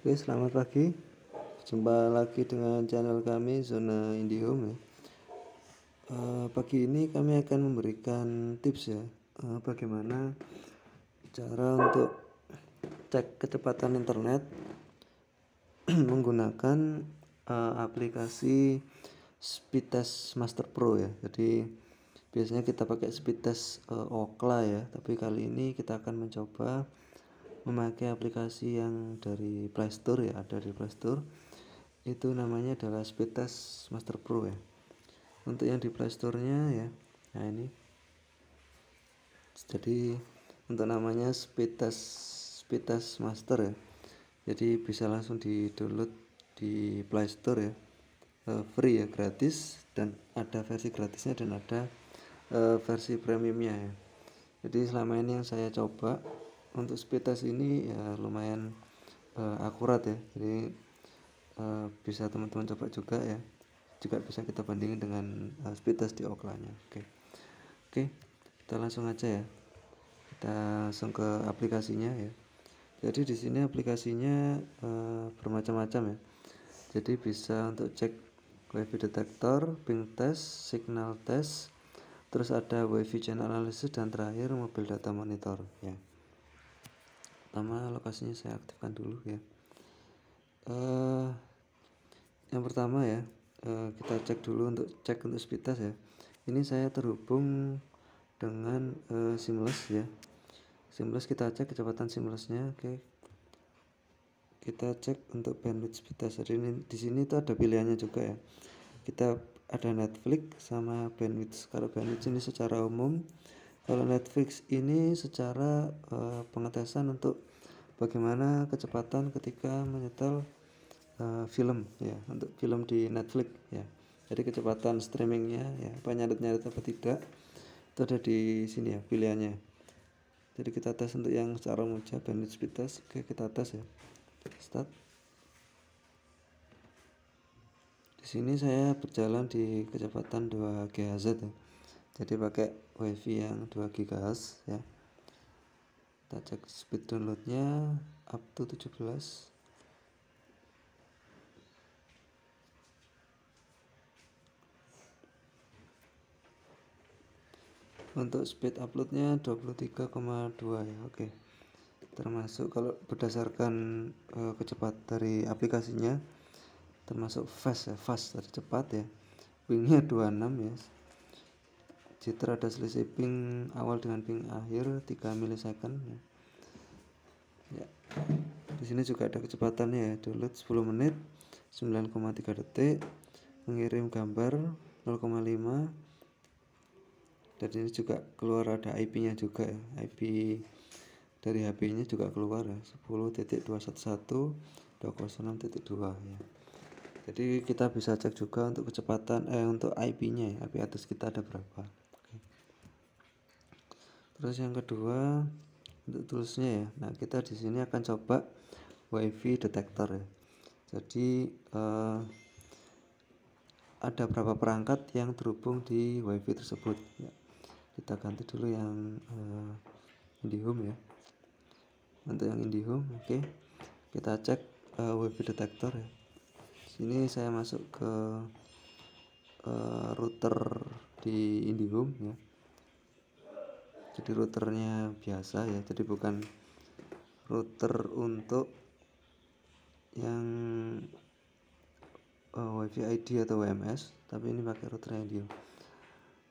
Oke, selamat pagi. Jumpa lagi dengan channel kami Zona IndiHome ya. Uh, pagi ini kami akan memberikan tips ya, uh, bagaimana cara untuk cek kecepatan internet menggunakan uh, aplikasi speedtest Master Pro ya. Jadi biasanya kita pakai speedtest Test Okla ya, tapi kali ini kita akan mencoba memakai aplikasi yang dari Play Store ya ada di Play Store itu namanya adalah Speedtest Master Pro ya untuk yang di Play Store nya ya nah ini jadi untuk namanya Speedtest Test Master ya jadi bisa langsung di download di Play Store ya eh, free ya gratis dan ada versi gratisnya dan ada eh, versi premiumnya ya jadi selama ini yang saya coba untuk speed test ini ya lumayan uh, akurat ya jadi uh, bisa teman-teman coba juga ya juga bisa kita bandingin dengan uh, speed test di Oklanya oke oke kita langsung aja ya kita langsung ke aplikasinya ya jadi di sini aplikasinya uh, bermacam-macam ya jadi bisa untuk cek wifi detector, ping test, signal test terus ada wifi channel analysis dan terakhir mobile data monitor ya pertama lokasinya saya aktifkan dulu ya uh, yang pertama ya uh, kita cek dulu untuk cek untuk speed test ya ini saya terhubung dengan uh, seamless ya seamless kita cek kecepatan seamlessnya oke okay. kita cek untuk bandwidth speed test jadi ini di sini itu ada pilihannya juga ya kita ada Netflix sama bandwidth kalau bandwidth ini secara umum kalau Netflix ini secara uh, pengetesan untuk bagaimana kecepatan ketika menyetel uh, film ya untuk film di Netflix ya jadi kecepatan streamingnya ya apa nyadet-nyadet apa tidak itu ada di sini ya pilihannya jadi kita tes untuk yang secara muja bandwidth speed test oke kita tes ya start di sini saya berjalan di kecepatan 2 GHz ya jadi pakai wifi yang 2 GHz ya kita cek speed downloadnya up to 17 untuk speed uploadnya 23,2 ya oke termasuk kalau berdasarkan uh, kecepat dari aplikasinya termasuk fast ya fast dari cepat ya wingnya 26 ya citra ada selisih ping awal dengan ping akhir 3 milisecond ya. ya. di sini juga ada kecepatannya ya download 10 menit 9,3 detik mengirim gambar 0,5 dan ini juga keluar ada IP nya juga ya. IP dari HP nya juga keluar ya 10.211.206.2 ya jadi kita bisa cek juga untuk kecepatan eh untuk IP nya ya IP atas kita ada berapa terus yang kedua untuk toolsnya ya nah kita di sini akan coba wifi detector ya jadi eh, ada berapa perangkat yang terhubung di wifi tersebut ya. kita ganti dulu yang eh, IndiHome ya untuk yang IndiHome oke okay. kita cek eh, wifi detector ya sini saya masuk ke eh, router di IndiHome ya jadi routernya biasa ya jadi bukan router untuk yang uh, wifi ID atau WMS tapi ini pakai router radio.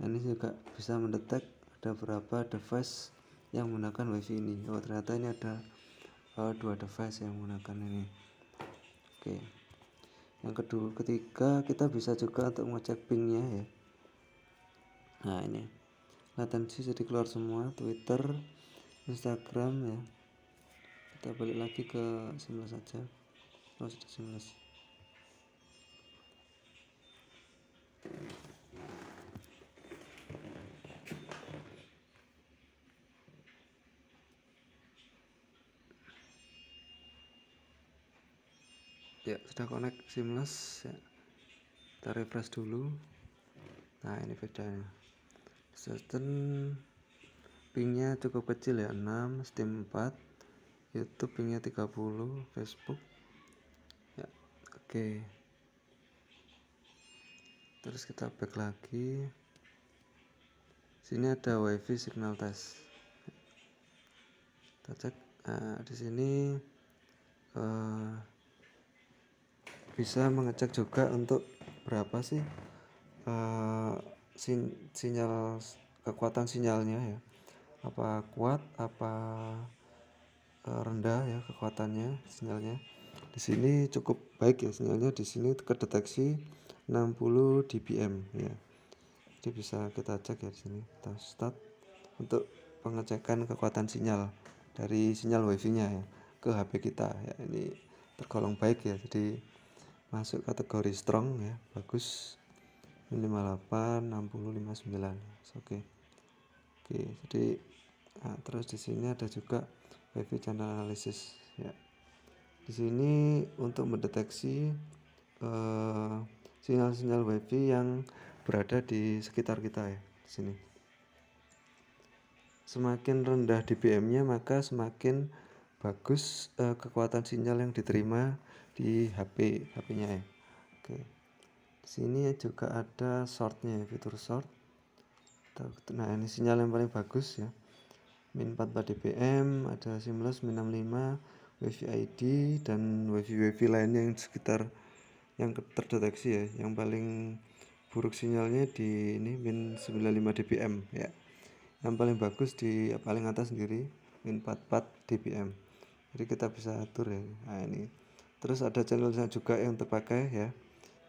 Nah, ini juga bisa mendetek ada berapa device yang menggunakan wifi ini oh ternyata ini ada uh, dua device yang menggunakan ini oke okay. yang kedua ketiga kita bisa juga untuk mengecek pingnya ya nah ini latensi jadi keluar semua Twitter Instagram ya kita balik lagi ke seamless saja kalau oh, sudah seamless ya sudah connect seamless ya kita refresh dulu nah ini bedanya certain pingnya cukup kecil ya 6 Steam 4 YouTube pingnya 30 Facebook ya oke okay. terus kita back lagi sini ada wifi signal test kita cek nah, di sini uh, bisa mengecek juga untuk berapa sih uh, sin sinyal kekuatan sinyalnya ya apa kuat apa eh, rendah ya kekuatannya sinyalnya di sini cukup baik ya sinyalnya di sini kedeteksi 60 dBm ya jadi bisa kita cek ya di sini kita start untuk pengecekan kekuatan sinyal dari sinyal wifi nya ya ke HP kita ya ini tergolong baik ya jadi masuk kategori strong ya bagus 58 60 59 oke okay. oke okay, jadi nah, terus di sini ada juga wifi channel analysis ya di sini untuk mendeteksi eh, sinyal-sinyal uh, wifi yang berada di sekitar kita ya di sini semakin rendah dBm nya maka semakin bagus uh, kekuatan sinyal yang diterima di HP HP nya ya oke okay sini juga ada shortnya fitur short nah ini sinyal yang paling bagus ya min 44 dpm ada simulus min 65 wifi id dan wifi wifi lainnya yang sekitar yang terdeteksi ya yang paling buruk sinyalnya di ini min 95 dpm ya yang paling bagus di paling atas sendiri min 44 dpm jadi kita bisa atur ya nah ini terus ada channelnya juga yang terpakai ya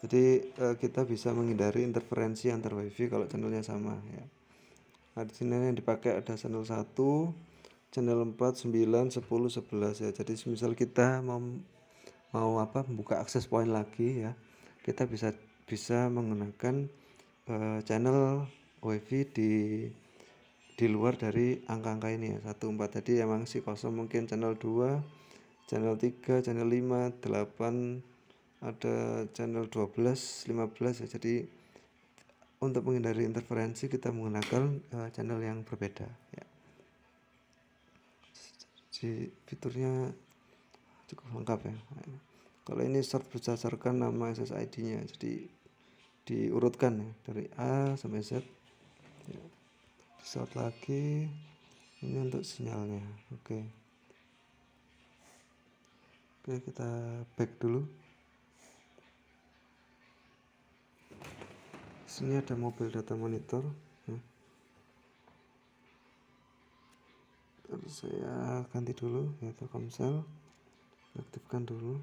jadi uh, kita bisa menghindari interferensi antar wifi kalau channelnya sama ya nah, di sini yang dipakai ada channel 1 channel 4 9 10 11 ya jadi misal kita mau mau apa membuka akses point lagi ya kita bisa bisa menggunakan uh, channel wifi di di luar dari angka-angka ini ya 4 tadi emang sih kosong mungkin channel 2 channel 3 channel 5 8 ada channel 12 15 ya jadi untuk menghindari interferensi kita menggunakan uh, channel yang berbeda ya. jadi fiturnya cukup lengkap ya kalau ini sort berdasarkan nama SSID nya jadi diurutkan ya dari A sampai Z ya. lagi ini untuk sinyalnya oke okay. oke kita back dulu sini ada mobil data monitor terus ya. saya ganti dulu ya Telkomsel aktifkan dulu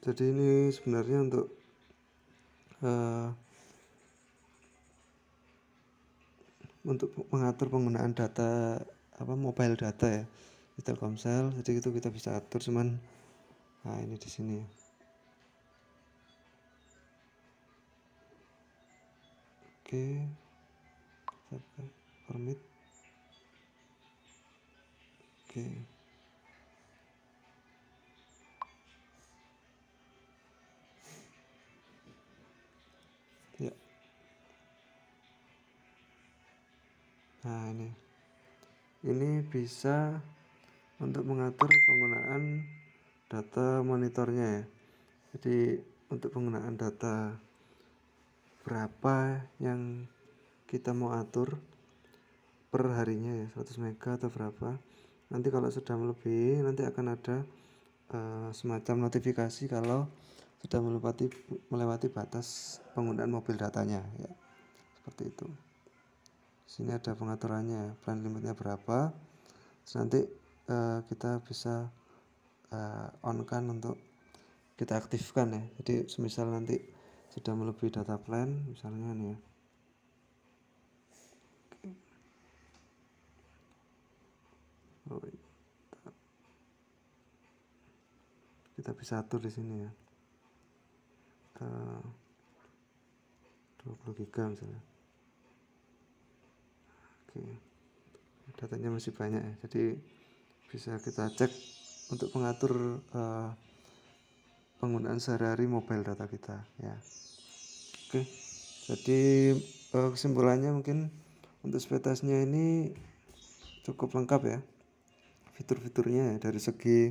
jadi ini sebenarnya untuk uh, untuk mengatur penggunaan data apa mobile data ya di Telkomsel jadi itu kita bisa atur cuman nah ini di sini ya oke okay. permit oke bisa untuk mengatur penggunaan data monitornya ya jadi untuk penggunaan data berapa yang kita mau atur per harinya ya 100 mega atau berapa nanti kalau sudah melebihi nanti akan ada uh, semacam notifikasi kalau sudah melewati melewati batas penggunaan mobil datanya ya seperti itu sini ada pengaturannya plan limitnya berapa terus nanti uh, kita bisa uh, eh, on kan untuk kita aktifkan ya jadi semisal nanti sudah melebihi data plan misalnya nih ya kita bisa atur di sini ya dua puluh giga misalnya oke okay datanya masih banyak ya. jadi bisa kita cek untuk pengatur uh, eh, penggunaan sehari-hari mobile data kita ya oke jadi uh, kesimpulannya mungkin untuk spetasnya ini cukup lengkap ya fitur-fiturnya ya, dari segi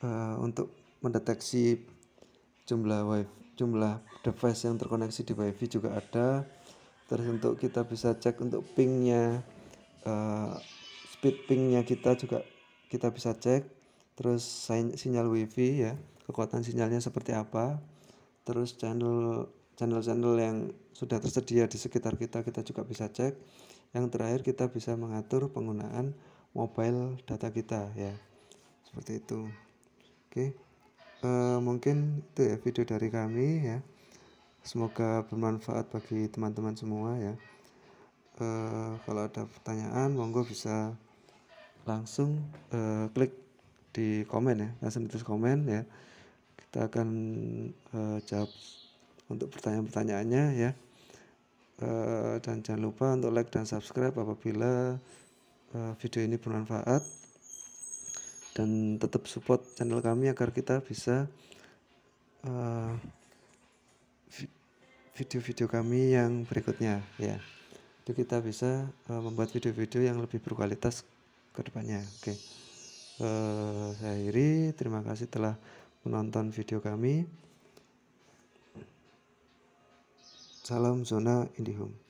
uh, untuk mendeteksi jumlah wifi jumlah device yang terkoneksi di wifi juga ada terus untuk kita bisa cek untuk pingnya uh, speed pingnya kita juga kita bisa cek terus sinyal wifi ya kekuatan sinyalnya seperti apa terus channel channel-channel yang sudah tersedia di sekitar kita kita juga bisa cek yang terakhir kita bisa mengatur penggunaan mobile data kita ya seperti itu oke e, mungkin itu ya video dari kami ya semoga bermanfaat bagi teman-teman semua ya eh, kalau ada pertanyaan monggo bisa langsung eh, klik di komen ya langsung tulis komen ya kita akan eh, jawab untuk pertanyaan-pertanyaannya ya eh, dan jangan lupa untuk like dan subscribe apabila eh, video ini bermanfaat dan tetap support channel kami agar kita bisa eh, video-video uh, kami yang berikutnya ya itu kita bisa uh, membuat video-video yang lebih berkualitas ke depannya oke okay. uh, eh, saya akhiri terima kasih telah menonton video kami salam zona indihome